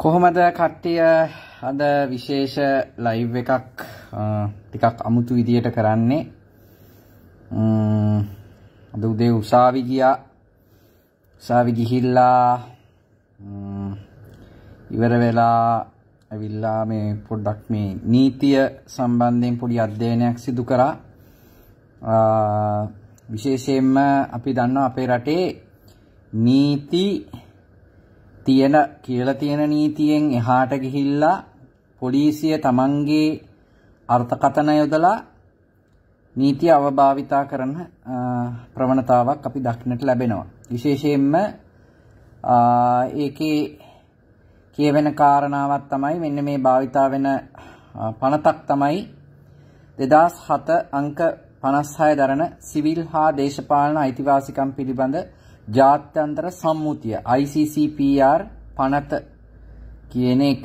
කොහොමද කට්ටිය අද විශේෂ ලයිව් එකක් ටිකක් අමුතු විදියට කරන්නේ අද උදේ උසාවි ගියා උසාවි ගිහිල්ලා ඉවර වෙලා ඇවිල්ලා මේ පොඩ්ඩක් මේ නීතිය සම්බන්ධයෙන් පොඩි අධ්‍යයනයක් සිදු කරා විශේෂයෙන්ම අපි දන්නවා අපේ රටේ නීති තියෙන කියලා තියෙන නීතියෙන් එහාට ගිහිල්ලා පොලිසිය තමන්ගේ අර්ථකථන යොදලා නීතිය අවභාවිතා කරන ප්‍රවණතාවක් අපි දක්නට ලැබෙනවා. විශේෂයෙන්ම ඒකේ කියවෙන කාරණාවක් තමයි මෙන්න මේ භාවිතා වෙන පනතක් තමයි 2007 අංක 56 දරන සිවිල් හා දේශපාලන අයිතිවාසිකම් පිළිබඳ ජාත්‍යන්තර සම්මුතිය ICCPR පනත කියන එක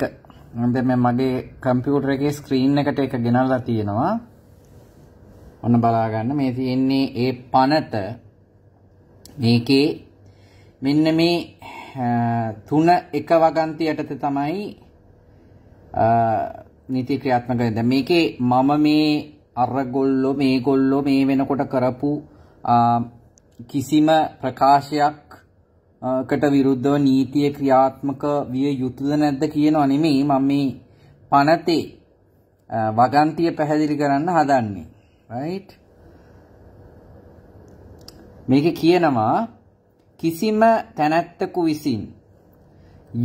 මම මගේ කම්පියුටර් එකේ ස්ක්‍රීන් එකට ඒක ගෙනල්ලා තියෙනවා ඔන්න බලා ගන්න මේ තියෙන්නේ ඒ පනත මේකේ මෙන්න මේ තුන එක වගන්ති යටතේ තමයි නීති ක්‍රියාත්මක වෙන්නේ මේකේ මම මේ අරගොල්ලෝ මේගොල්ලෝ මේ වෙනකොට කරපු කිසිම ප්‍රකාශයක් කට විරුද්ධව නීතිය ක්‍රියාත්මක විය යුතුද නැද්ද කියනවා නෙමෙයි මම මේ පනතේ වගන්තිය පැහැදිලි කරන්න හදන්නේ right මේක කියනවා කිසිම තැනැත්තකු විසින්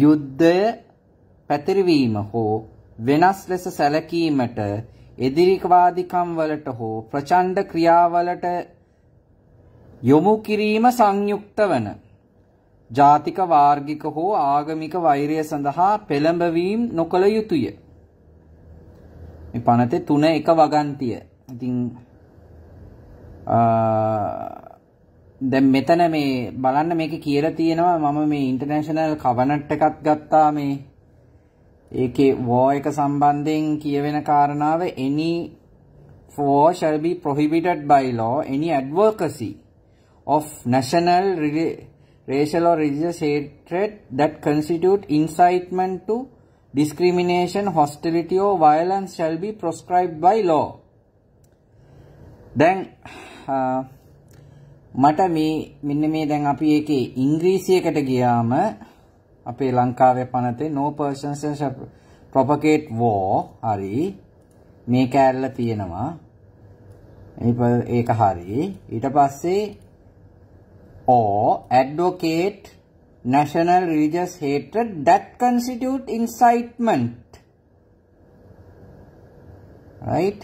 යුද්ධය පැතිරවීම හෝ වෙනස් ලෙස සැලකීමට එදිරිකවාදිකම් වලට හෝ ප්‍රචණ්ඩ ක්‍රියාවලට යොමු කිරීම සංයුක්ත වන ජාතික වාර්ගික හෝ ආගමික වෛරය සඳහා පෙළඹවීම් නොකළ යුතුය. මේ පනතේ තුන එක වගන්තිය. ඉතින් දැන් මෙතන මේ බලන්න මේක කියලා තියෙනවා මම මේ ඉන්ටර්නැෂනල් කවනට් එකක් ගත්තා මේ ඒකේ වෝ එක සම්බන්ධයෙන් කියවෙන කාරණාව any war shall be prohibited by law any advocacy of national, racial or religious hatred that constitute incitement to discrimination, hostility or violence shall be proscribed by law. දැන් මට මේ මෙන්න මේ දැන් අපි ඒකේ ඉංග්‍රීසියකට ගියාම අපේ ලංකාවේ පනතේ no persons shall propagate war හරි මේ කෑල්ල තියෙනවා ඒක හරි ඊට පස්සේ or advocate national religious hatred that constitute incitement. Right?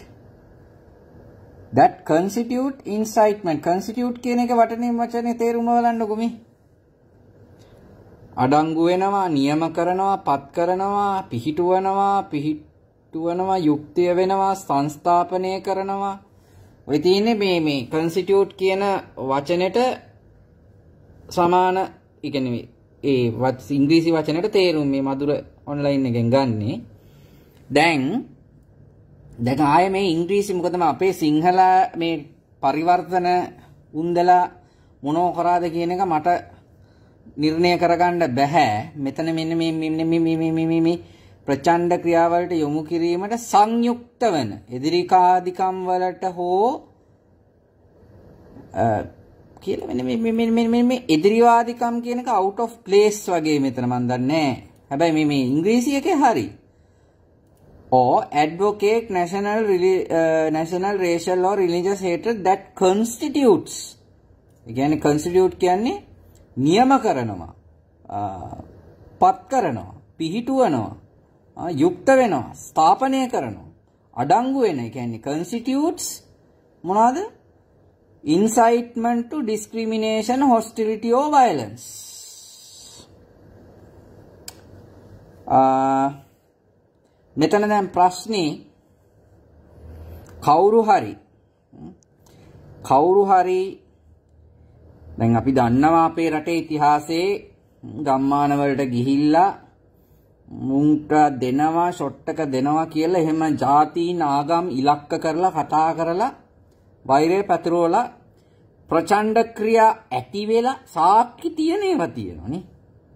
That constitute incitement. Constitute කියන එක වටනේ වචනේ තේරුම බලන්නකො මේ. අඩංගු වෙනවා, නියම කරනවා, පත් කරනවා, පිහිටුවනවා, පිහිටුවනවා, යුක්තිය වෙනවා, සංස්ථාපනය කරනවා. ඔය තියෙන්නේ මේ මේ constitute කියන වචනෙට සමාන ඉගෙනවේ ඒ වත් ඉංග්‍රීසි වචනයට තේරුම් මේ මදුර ඔන්ලයින් එකෙන් ගන්නේ දැන් දැන් ආය මේ ඉංග්‍රීසි මොකදම අපේ සිංහල මේ පරිවර්තන උන්දලා මොනෝ කරාද කියන එක මට නිර්ණය කරගන්න බැහැ මෙතන මෙන්න මේ මෙන්න මේ මේ මේ මේ ප්‍රචණ්ඩ ක්‍රියාවලට යොමු කිරීමට සංයුක්ත වන ඉදිරිකාධිකම් වලට හෝ කියල වෙන ඉදිරිවාදිකම් කියනක අවට් of ප්ලේස් වගේ මෙතන මන්දන්නේ හැබැයි මෙ මේ ඉංග්‍රීසියක හරි or advocate national uh, national racial or religious hatred that constitutes කියන්නේ constitute කියන්නේ නියම කරනවා uh, පත් කරනවා පිහිටුවනවා uh, යුක්ත වෙනවා ස්ථාපනය කරනවා අඩංගු වෙන කියන්නේ constitutes මොනවාද incitement to discrimination, hostility or violence. Ah, මෙතන දැන් ප්‍රශ්නේ කවුරු හරි කවුරු හරි දැන් අපි දන්නවා අපේ රටේ ඉතිහාසයේ ගම්මාන වලට ගිහිල්ලා මුන්ට දෙනවා ෂොට් එක දෙනවා කියලා එහෙම જાතින් ආගම් ඉලක්ක කරලා කතා කරලා වෛරය පැතිරෝලා ප්‍රචණ්ඩ ක්‍රියා ඇති වෙලා සාක්ෂි තියෙන ඒවා තියෙනවනේ.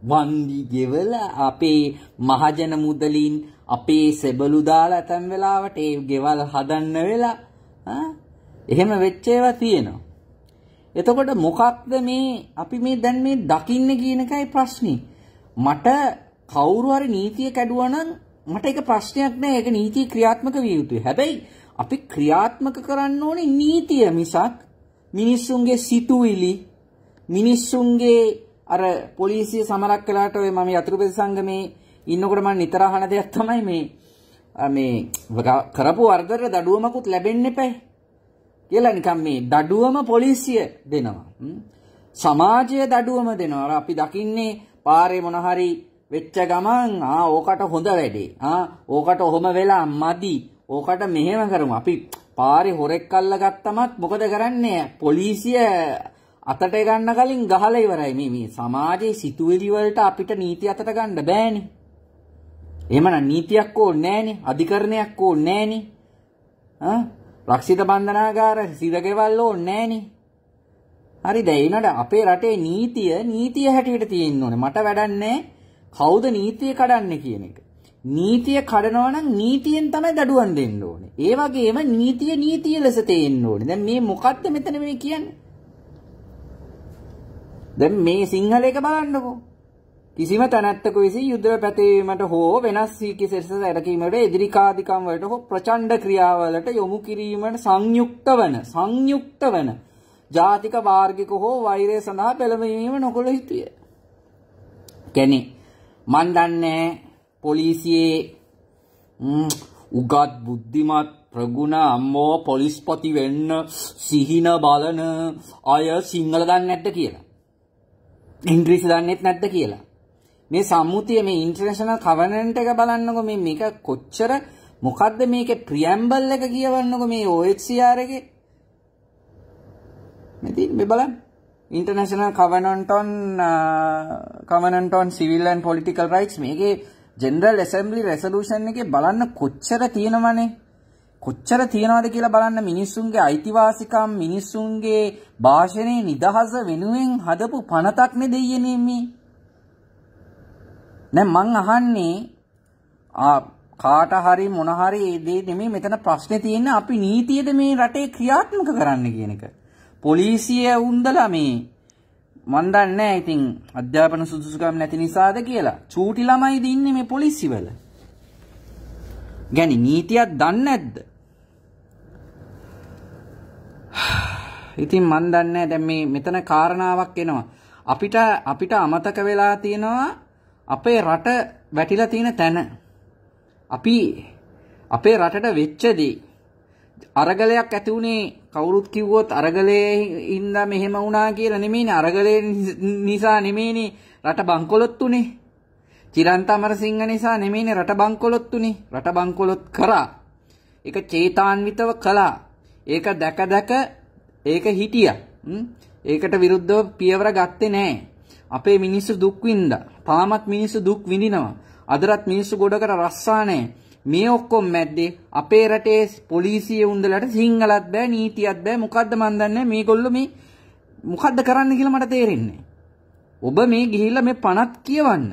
වන්දි ගෙවල අපේ මහජන මුදලින් අපේ සෙබළු දාලා ඇතැම් වෙලාවට ඒ ගෙවල් හදන්න වෙලා එහෙම වෙච්ච ඒවා තියෙනවා. එතකොට මොකක්ද මේ අපි මේ දැන් මේ දකින්න කියන එකයි ප්‍රශ්නේ. මට කවුරු හරි නීතිය කැඩුවා නම් මට ඒක ප්‍රශ්නයක් නෑ. ඒක නීතිය ක්‍රියාත්මක විය යුතුයි. හැබැයි අපි ක්‍රියාත්මක කරන්න ඕනේ නීතිය මිසක් මිනිස්සුන්ගේ සිතුවිලි මිනිස්සුන්ගේ අර පොලිසිය සමරක් වෙලාට ඔය මම යතුරුපෙති සංගමේ ඉන්නකොට මම නිතර අහන දෙයක් තමයි මේ මේ කරපු වර්ධර දඩුවමකුත් ලැබෙන්න එපයි කියලා නිකන් මේ දඩුවම පොලිසිය දෙනවා සමාජය දඩුවම දෙනවා අපි දකින්නේ පාරේ මොන හරි වෙච්ච ගමන් ආ ඕකට හොඳ වැඩේ ආ ඕකට ඔහොම වෙලා මදි ඕකට මෙහෙම කරමු. අපි පාරේ හොරෙක් කල්ලා ගත්තමත් මොකද කරන්නේ? පොලිසිය අතට ගන්න කලින් ගහලා ඉවරයි. මේ මේ සමාජයේ සිතුවිලි වලට අපිට නීති අතට ගන්න බෑනේ. එහෙමනම් නීතියක් ඕනේ නෑනේ. අධිකරණයක් ඕනේ නෑනේ. ආ රක්ෂිත බන්ධනාගාර සිරගෙවල් ඕනේ නෑනේ. හරි දැයිනට අපේ රටේ නීතිය නීතිය හැටියට තියෙන්න ඕනේ. මට වැඩක් නෑ කවුද නීතිය කඩන්නේ කියන එක. නීතිය කඩනවා නම් නීතියෙන් තමයි දඩුවම් දෙන්න ඕනේ. ඒ වගේම නීතිය නීතිය ලෙස තේින්න ඕනේ. දැන් මේ මොකක්ද මෙතන මේ කියන්නේ? දැන් මේ සිංහල එක බලන්නකෝ. කිසිම තැනැත්තක විසින් යුද්ධ පැතවීමට හෝ වෙනස් සීකිසෙස සැලකීමට එදිරිකාධිකම් වලට හෝ ප්‍රචණ්ඩ ක්‍රියාවලට යොමු කිරීමට සංයුක්ත වන සංයුක්ත වන ජාතික වාර්ගික හෝ වෛරය සඳහා පෙළඹවීම නොකළ යුතුය. කියන්නේ මන් දන්නේ පොලිසියේ උගත් බුද්ධිමත් ප්‍රගුණ අම්මෝ පොලිස්පති වෙන්න සිහින බලන අය සිංහල දන්න නැද්ද කියලා. ඉංග්‍රීසි දන්නෙත් නැද්ද කියලා. මේ සම්මුතිය මේ ඉන්ටර්නේෂනල් කවනන්ට් එක බලන්නකො මේ මේක කොච්චර මොකද්ද මේකේ ප්‍රියම්බල් එක කියවන්නකො මේ OHCR එකේ. මෙතින් මේ බලන්න. International covenant on covenant uh, on civil and political rights මේකේ ජෙනරල් ඇසම්බලි රෙසලූෂන් එකේ බලන්න කොච්චර තියෙනවනේ කොච්චර තියනවාද කියලා බලන්න මිනිස්සුන්ගේ අයිතිවාසිකම් මිනිස්සුන්ගේ භාෂණයේ නිදහස වෙනුවෙන් හදපු පනතක් නේ දෙයියනේ මේ. දැන් මං අහන්නේ ආ කාට හරි මොන හරි ඒ දේ නෙමෙයි මෙතන ප්‍රශ්නේ තියෙන්නේ අපි නීතියද මේ රටේ ක්‍රියාත්මක කරන්න කියන එක. පොලිසිය උන්දලා මේ මන්දන්නෑ ඉතින් අධ්‍යාපන සුදුසුකම් නැති නිසාද කියලා චූටි ළමයි දින්න මේ පොලිසිවල ගැනි නීතියක් දන්න ඇද්ද ඉතින් මන් දන්නේ දැන් මේ මෙතන කාරණාවක් එනවා අපිට අපිට අමතක වෙලා තියෙනවා අපේ රට වැටිලා තියෙන තැන අපි අපේ රටට වෙච්ච දේ අරගලයක් ඇති වුණේ කවුරුත් කිව්වොත් අරගලයේ හින්දා මෙහෙම වුණා කියලා නෙමෙයිනේ අරගලේ නිසා නෙමෙයිනේ රට බංකොලොත් උනේ. චිරන්ත අමරසිංහ නිසා නෙමෙයිනේ රට බංකොලොත් උනේ. රට බංකොලොත් කරා. ඒක චේතාන්විතව කළා. ඒක දැක දැක ඒක හිටියා. ඒකට විරුද්ධව පියවර ගත්තේ නැහැ. අපේ මිනිස්සු දුක් විඳා. තාමත් මිනිස්සු දුක් විඳිනවා. අදටත් මිනිස්සු ගොඩකට රස්සා නැහැ. මේ ඔක්කොම මැද්දේ අපේ රටේ පොලිසිය උන්දලට සිංහලත් බෑ නීතියත් බෑ මොකද්ද මන් දන්නේ මේගොල්ලෝ මේ මොකද්ද කරන්න කියලා මට තේරෙන්නේ. ඔබ මේ ගිහිල්ලා මේ පනත් කියවන්න.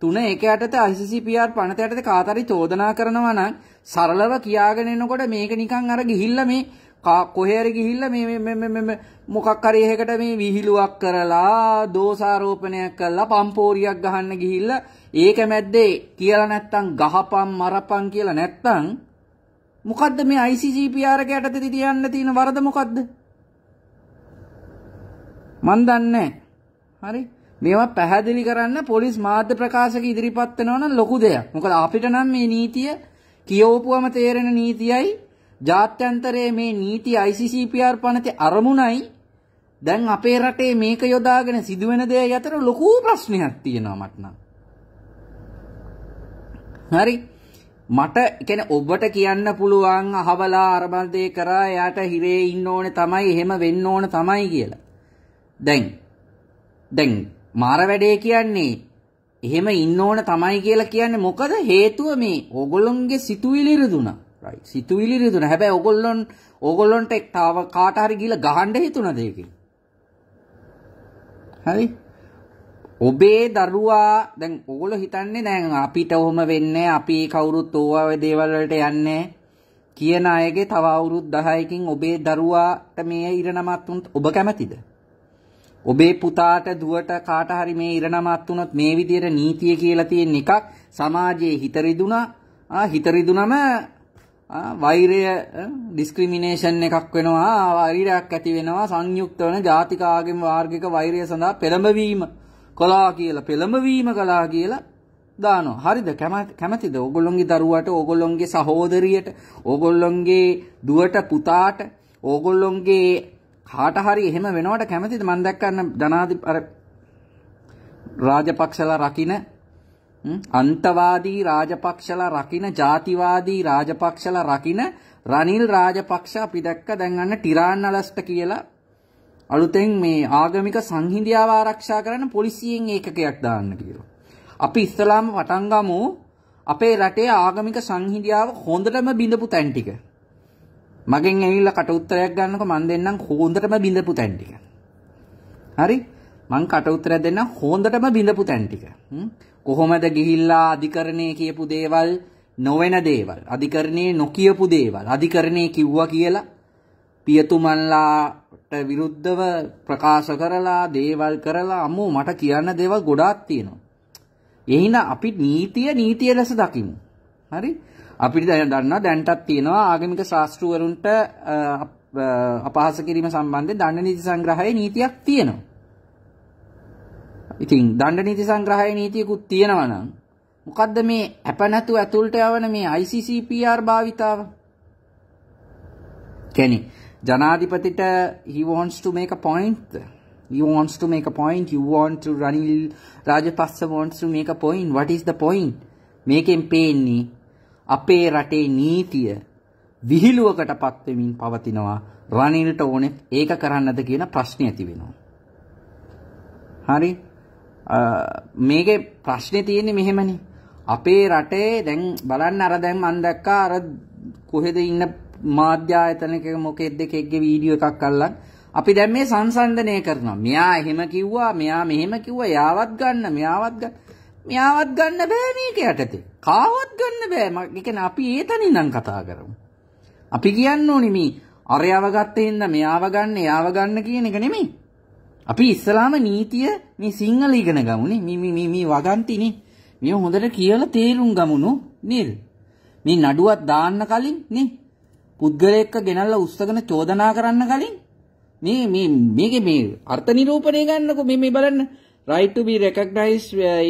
තුන එක යටතේ ICCPR පනත යටතේ කාතරි චෝදනා කරනවා නම් සරලව කියාගෙන එනකොට මේක නිකන් අර ගිහිල්ලා මේ කොහෙර ගිහිල්ල මොකක් කරයහකට මේ විහිළුවක් කරලා දෝසාරෝපනයක් කරලා පම්පෝරියක් ගහන්න ගිහිල්ල ඒක මැද්දේ කියලා නැත්තං ගහපම් මරපං කියලා නැත්තං මොකක්ද මේ ICGPRක යටතේ තියන්න තියෙන වරද මොකක්ද මන් දන්නේ හරි මේවා පැහැදිලි කරන්න පොලිස් මාධ්‍ය ප්‍රකාශක ඉදිරිපත් වෙනවා නම් ලොකු දෙයක්. මොකද අපිට නම් මේ නීතිය කියවපුවම තේරෙන නීතියයි ජාත්‍යන්තරයේ මේ නීති ICCPR පනතේ අරමුණයි දැන් අපේ රටේ මේක යොදාගෙන සිදුවෙන දේ අතර ලොකු ප්‍රශ්නයක් තියෙනවා මට නම්. හරි මට කියන්නේ ඔබට කියන්න පුළුවන් අහවලා අරබල් දේ කරා එයාට හිරේ ඉන්න ඕනේ තමයි එහෙම වෙන්න ඕන තමයි කියලා. දැන් දැන් මාර වැඩේ කියන්නේ එහෙම ඉන්න ඕන තමයි කියලා කියන්නේ මොකද හේතුව මේ ඕගොල්ලොන්ගේ සිතුවිලි රිදුනා. රයි සිතුවිලි රිදුන හැබැයි ඔගොල්ලොන් ඔගොල්ලොන්ට එක්තාව කාටහරි ගිල ගහන්ඩ හිතුන දෙකින් හරි ඔබේ දරුවා දැන් ඔගොල හිතන්නේ දැන් අපිට ඔහොම වෙන්න අපි කවුරුත් ඕවාව දේවල්වලට යන්නේ කියන අයගේ තව අවුරුත් දහයකින් ඔබේ දරුවාට මේ ඉරණමත් උන්ත් ඔබ කැමතිද ඔබේ පුතාට දුවට කාට හරි මේ ඉරණමත් උනොත් මේ විදියට නීතිය කියලා තියෙන එකක් සමාජයේ හිතරිදුනා හිතරිදුනම වෛරය ඩිස්ක්‍රිමිනේෂන් එකක් වෙනවා වෛරයක් ඇති වෙනවා සංයුක්ත වන ජාතික ආගම වාර්ගික වෛරය සඳහා පෙළඹවීම කළා කියලා පෙළඹවීම කළා කියලා දානවා. හරිද? කැමැතිද? ඕගොල්ලොන්ගේ දරුවට, ඕගොල්ලොන්ගේ සහෝදරියට, ඕගොල්ලොන්ගේ දුවට, පුතාට, ඕගොල්ලොන්ගේ කාට හරි එහෙම වෙනවට කැමැතිද? මම දැක්කන්න ජනාධිපති අර රාජපක්ෂලා රකින්න අන්තවාදී රාජපක්ෂලා රකින ජාතිවාදී රාජපක්ෂලා රකින රනිල් රාජපක්ෂ අපි දැක්ක දැන් අන්න ටිරාන් අලස්ට කියලා අලුතෙන් මේ ආගමික සංහිඳියාව ආරක්ෂා කරන්න පොලිසියෙන් ඒකකයක් දාන්න කියලා. අපි ඉස්සලාම පටන් ගමු අපේ රටේ ආගමික සංහිඳියාව හොඳටම බිඳපු තැන් ටික. මගෙන් ඇවිල්ලා කට උත්තරයක් ගන්නකො මන් දෙන්නම් හොඳටම බිඳපු තැන් ටික. හරි? මං කට උත්තරයක් දෙන්නම් හොඳටම බිඳපු තැන් ටික. හ්ම්. කොහොමද ගිහිල්ලා අධිකරණයේ කියපු දේවල් නොවන දේවල් අධිකරණයේ නොකියපු දේවල් අධිකරණයේ කිව්වා කියලා පියතුමන්ලාට විරුද්ධව ප්‍රකාශ කරලා දේවල් කරලා අම්මෝ මට කියන්න දේවල් ගොඩාක් තියෙනවා. එහෙනම් අපි නීතිය නීතිය ලෙස දකිමු. හරි? අපිට දැන් දන්නවා දැන්ටත් තියෙනවා ආගමික ශාස්ත්‍රවරුන්ට අපහාස කිරීම සම්බන්ධයෙන් දඬු නීති සංග්‍රහයේ නීතියක් තියෙනවා. ඉතින් දණ්ඩ නීති සංග්‍රහයේ නීතියකුත් තියෙනවා නම් මොකද්ද මේ ඇප නැතුව ඇතුළට යවන මේ ICCPR භාවිතාව? කියන්නේ ජනාධිපතිට he wants to make a point. He wants to make a point. You want to Ranil Rajapaksa wants to make a point. What is the point? මේකෙන් පේන්නේ අපේ රටේ නීතිය විහිළුවකටපත් වෙමින් පවතිනවා. රනිල්ට ඕනේ ඒක කරන්නද කියන ප්‍රශ්නේ ඇති වෙනවා. හරි මේකේ ප්‍රශ්නේ තියෙන්නේ මෙහෙමනේ. අපේ රටේ දැන් බලන්න අර දැන් මම දැක්කා අර කොහෙද ඉන්න මාධ්‍ය ආයතනක මොකෙද්ද කෙක්ගේ වීඩියෝ එකක් අල්ලන් අපි දැන් මේ සංසන්දනය කරනවා. මෙයා එහෙම කිව්වා, මෙයා මෙහෙම කිව්වා, යාවත් ගන්න, මෙයාවත් ගන්න. මෙයාවත් ගන්න බෑ මේක යටතේ. කාවත් ගන්න බෑ. මම කියන්නේ අපි ඒ තනින්නම් කතා කරමු. අපි කියන්න ඕනේ මේ අරයව ගත්තේ ඉඳ මෙයාව ගන්න, යාව ගන්න කියන එක නෙමෙයි. අපි ඉස්සලාම නීතිය මේ සිංහල ඉගෙන ගමුනේ මේ මේ මේ වගන්තිනේ මේ හොඳට කියලා තේරුම් ගමුනු නේද මේ නඩුවක් දාන්න කලින් නේ පුද්ගලයෙක්ව ගෙනල්ලා උස්සගෙන චෝදනා කරන්න කලින් මේ මේ මේකේ මේ අර්ථ නිරූපණය ගන්නකො මේ මේ බලන්න right to be recognized uh,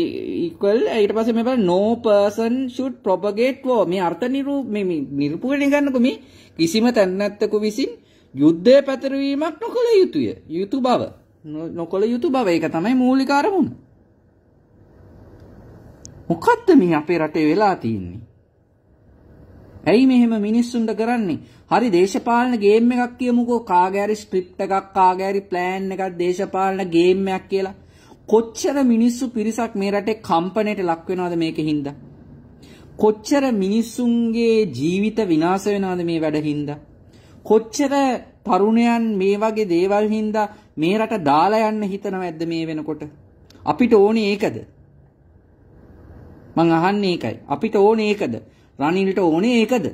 equal ඊට පස්සේ මේ බලන්න no person should propagate war මේ අර්ථ නිරූප මේ නිරූපණය ගන්නකො මේ කිසිම තැන්නැත්තකු විසින් යුද්ධය පැතිරවීමක් නොකළ යුතුය යුතු බව නොකොළ යුතු බව ඒක තමයි මූලිකාරමුණ. මොකක්ද මේ අපේ රටේ වෙලා තියෙන්නේ? ඇයි මෙහෙම මිනිස්සුන්ට කරන්නේ? හරි දේශපාලන ගේම් එකක් කියමුකෝ කාගෑරි ස්ක්‍රිප්ට් එකක් කාගෑරි ප්ලෑන් එකක් දේශපාලන ගේම් එකක් කියලා. කොච්චර මිනිස්සු පිරිසක් මේ රටේ කම්පණයට ලක් වෙනවද මේකෙන් කොච්චර මිනිස්සුන්ගේ ජීවිත විනාශ වෙනවද මේ වැඩින් කොච්චර තරුණයන් මේ වගේ දේවල් හින්දා මේ රට දාලා යන්න හිතනව ඇද්ද මේ වෙනකොට? අපිට ඕනේ ඒකද? මං අහන්නේ ඒකයි. අපිට ඕනේ ඒකද? රනිල්ට ඕනේ ඒකද?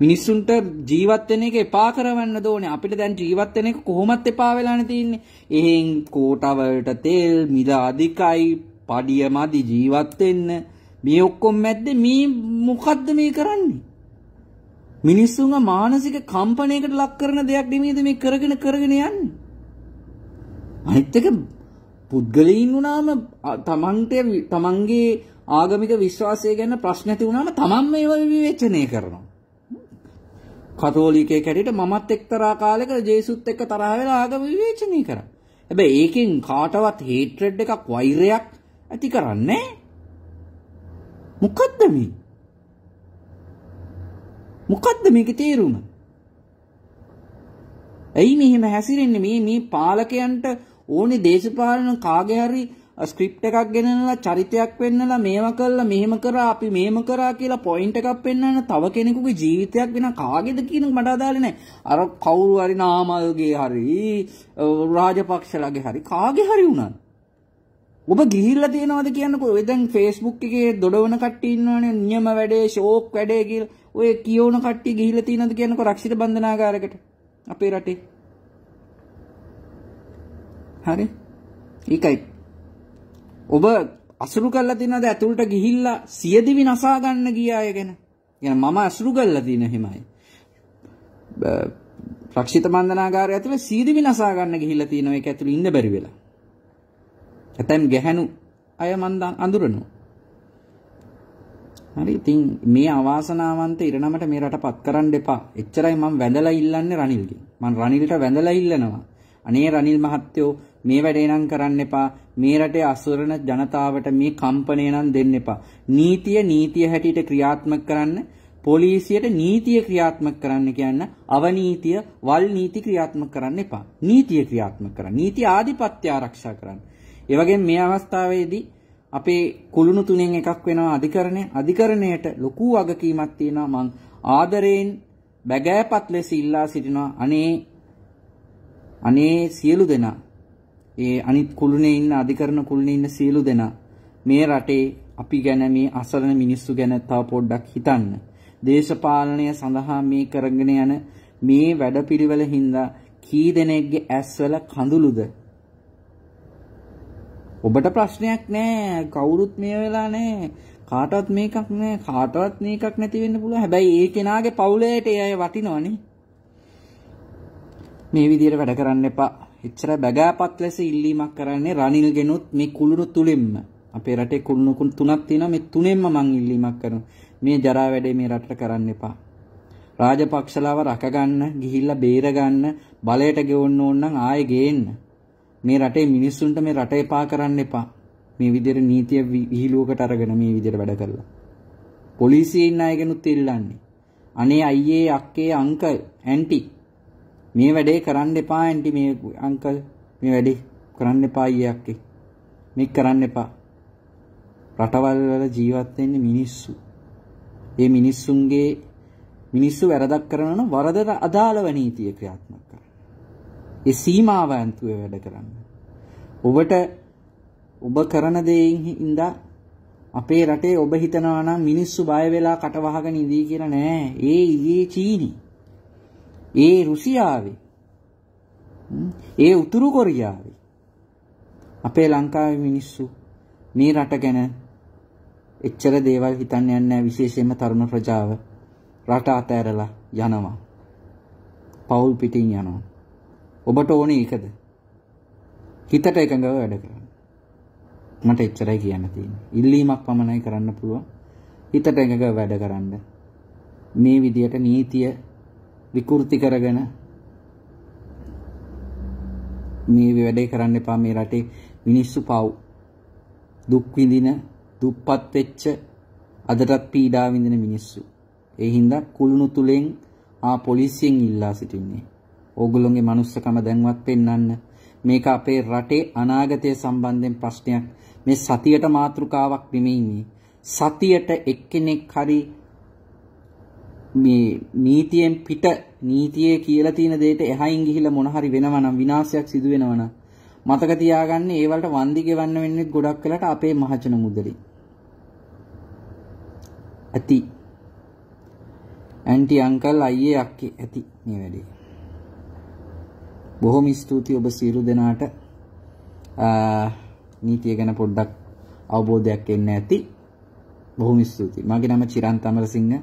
මිනිස්සුන්ට ජීවත් වෙන එක එපා කරවන්න ඕනේ. අපිට දැන් ජීවත් වෙන එක කොහොමත් එපා වෙලානේ තියෙන්නේ. එහෙන් කෝටවලට තෙල් මිල අධිකයි, පඩිය මදි ජීවත් වෙන්න. මේ ඔක්කොම මැද්දේ මේ මොකද්ද මේ කරන්නේ? මිනිස්සුන්ව මානසික කම්පනයකට ලක් කරන දෙයක් නෙමෙයිද මේ කරගෙන කරගෙන යන්නේ. අනිත් එක පුද්ගලයින් වුණාම තමන්ට තමන්ගේ ආගමික විශ්වාසය ගැන ප්‍රශ්න ඇති වුණාම තමන් මේව විවේචනය කරනවා. කතෝලිකයෙක් හැටියට මමත් එක්තරා කාලයක ජේසුත් එක්ක තරහ වෙලා ආගම විවේචනය කරා. හැබැයි ඒකෙන් කාටවත් hatred එකක් වෛරයක් ඇති කරන්නේ මොකද්ද මේ? මොකද්ද මේකේ තේරුම? ඇයි මෙහෙම හැසිරෙන්නේ මේ මේ පාලකයන්ට ඕනේ දේශපාලන කාගේ හරි ස්ක්‍රිප්ට් එකක් ගෙනනලා චරිතයක් වෙන්නලා මේවා කළා මෙහෙම කරා අපි මෙහෙම කරා කියලා පොයින්ට් එකක් පෙන්වන්න තව කෙනෙකුගේ ජීවිතයක් වෙන කාගේද කියන මට අදාළ නැහැ. අර කවුරු හරි නාමල්ගේ හරි රාජපක්ෂලාගේ හරි කාගේ හරි උනත් ඔබ ගිහිල්ලා තියෙනවද කියන්නකෝ ඔය දැන් Facebook එකේ දොඩවන කට්ටිය ඉන්නවනේ නියම වැඩේ ෂෝක් වැඩේ කියලා ඔය කියවන කට්ටිය ගිහිල්ලා තියෙනවද කියන්නකෝ රක්ෂිත බන්ධනාගාරයකට අපේ රටේ හරි ඒකයි ඔබ අසුරු කරලා තියෙනවද ඇතුළට ගිහිල්ලා සියදිවි නසා ගන්න ගිය අය ගැන يعني මම අසුරු කරලා තියෙන හිමයි රක්ෂිත බන්ධනාගාරය ඇතුළේ සීදිවි නසා ගන්න ගිහිල්ලා තියෙනවා ඒක ඇතුළේ ඉන්න බැරි වෙලා ඇතැම් ගැහැණු අය මන් අඳුරනවා. හරි ඉතින් මේ අවාසනාවන්ත ඉරණමට මේ රට පත් කරන්න එපා. එච්චරයි මම වැඳලා ඉල්ලන්නේ රනිල්ගෙන්. මං රනිල්ට වැඳලා ඉල්ලනවා. අනේ රනිල් මහත්තයෝ මේ වැඩේ නම් කරන්න එපා. මේ රටේ අසරණ ජනතාවට මේ කම්පණය නම් දෙන්න එපා. නීතිය නීතිය හැටියට ක්‍රියාත්මක කරන්න පොලිසියට නීතිය ක්‍රියාත්මක කරන්න කියන්න අවනීතිය වල් නීති ක්‍රියාත්මක කරන්න එපා. නීතිය ක්‍රියාත්මක කරන්න. නීති ආධිපත්‍ය ආරක්ෂා කරන්න. ඒවගේ මේ අවස්ථාවේදී අපේ කුළුණු තුනෙන් එකක් වෙනවා අධිකරණය අධිකරණයට ලොකු වගකීමක් තියෙනවා මං ආදරයෙන් බැගෑපත් ලෙස ඉල්ලා සිටිනවා අනේ අනේ සියලු දෙනා ඒ අනිත් කුළුණේ ඉන්න අධිකරණ කුළුණේ ඉන්න සියලු දෙනා මේ රටේ අපි ගැන මේ අසරණ මිනිස්සු ගැන තව පොඩ්ඩක් හිතන්න. දේශපාලනය සඳහා මේ කරගෙන යන මේ වැඩපිළිවෙල හින්දා කී දෙනෙක්ගේ ඇස්වල කඳුළුද ඔබට ප්‍රශ්නයක් නෑ කවුරුත් මේ වෙලා නෑ කාටවත් මේකක් නෑ කාටවත් මේකක් නැති වෙන්න පුළුවන් හැබැයි ඒ කෙනාගේ පවුලේට ඒ අය වටිනවනේ මේ විදියට වැඩ කරන්න එපා එච්චර බැගෑපත් ලෙස ඉල්ලීමක් කරන්නේ රනිල් ගෙනුත් මේ කුළුණු තුලින්ම අපේ රටේ කුළුණු තුනක් තියෙනවා මේ තුනෙන්ම මං ඉල්ලීමක් කරනවා මේ ජරා වැඩේ මේ රටට කරන්න එපා රාජපක්ෂලාව රකගන්න ගිහිල්ලා බේරගන්න බලයට ගෙවන්න ඕන නම් ආයෙ ගේන්න මේ රටේ මිනිස්සුන්ට මේ රට එපා කරන්න එපා. මේ විදිහට නීතිය විහිළුවකට අරගෙන මේ විදිහට වැඩ කරලා. පොලිසියේ ඉන්න අයගෙනුත් ඉල්ලන්නේ. අනේ අයියේ අක්කේ අංකල් ඇන්ටි මේ වැඩේ කරන්න එපා ඇන්ටි මේ අංකල් මේ වැඩේ කරන්න එපා අයියේ අක්කේ. මේක කරන්න එපා. රටවල් වල ජීවත් වෙන්නේ මිනිස්සු. ඒ මිනිස්සුන්ගේ මිනිස්සු වැරදක් කරනවා නම් වරදට අදාළව නීතිය ක්‍රියාත්මක ඒ සීමාව ඇතුළේ වැඩ කරන්න. ඔබට ඔබ කරන දේෙන් ඉඳා අපේ රටේ ඔබ හිතනවා නම් මිනිස්සු බය වෙලා කට වහගෙන ඉඳී කියලා නෑ. ඒ ඊයේ චීනි. ඒ රුසියාවේ. ඒ උතුරු කොරියාවේ. අපේ ලංකාවේ මිනිස්සු මේ රට ගැන එච්චර දේවල් හිතන්න යන්නේ නැහැ විශේෂයෙන්ම තරුණ ප්‍රජාව රට අතහැරලා යනවා. පවුල් පිටින් යනවා. ඔබට ඕනේ ඒකද? හිතට එකඟව වැඩ කරන්න. මට එච්චරයි කියන්න තියෙන්නේ. ඉල්ලීමක් පමණයි කරන්න පුළුවන්. හිතට එකඟව වැඩ කරන්න. මේ විදියට නීතිය විකෘති කරගෙන මේ වැඩේ කරන්න එපා මේ රටේ මිනිස්සු පව් දුක් විඳින දුප්පත් වෙච්ච අදටත් පීඩා විඳින මිනිස්සු ඒ හින්දා කුළුණු තුලෙන් ආ පොලිසියෙන් ඉල්ලා සිටින්නේ ඕගොල්ලොන්ගේ මනුස්සකම දැන්වත් පෙන්වන්න. මේක අපේ රටේ අනාගතය සම්බන්ධයෙන් ප්‍රශ්නයක්. මේ සතියට මාතෘකාවක් නෙමෙයි මේ. සතියට එක්කෙනෙක් හරි මේ නීතියෙන් පිට නීතියේ කියලා තියෙන දෙයට එහයින් ගිහිල්ලා මොන හරි වෙනවනම් විනාශයක් සිදු වෙනවනම් මතක තියාගන්න ඒ වලට වන්දි ගෙවන්න වෙන්නේ ගොඩක් වෙලට අපේ මහජන මුදලින්. ඇති ඇන්ටි අංකල් අයියේ අක්කේ ඇති මේ වැඩේ. බොහොම ස්තුතියි ඔබ සියලු දෙනාට නීතිය ගැන පොඩ්ඩක් අවබෝධයක් එන්න ඇති. බොහොම ස්තුතියි. මගේ නම චිරන් තමරසිංහ.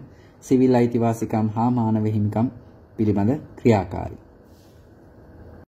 සිවිල් අයිතිවාසිකම් හා මානව හිමිකම් පිළිබඳ ක්‍රියාකාරී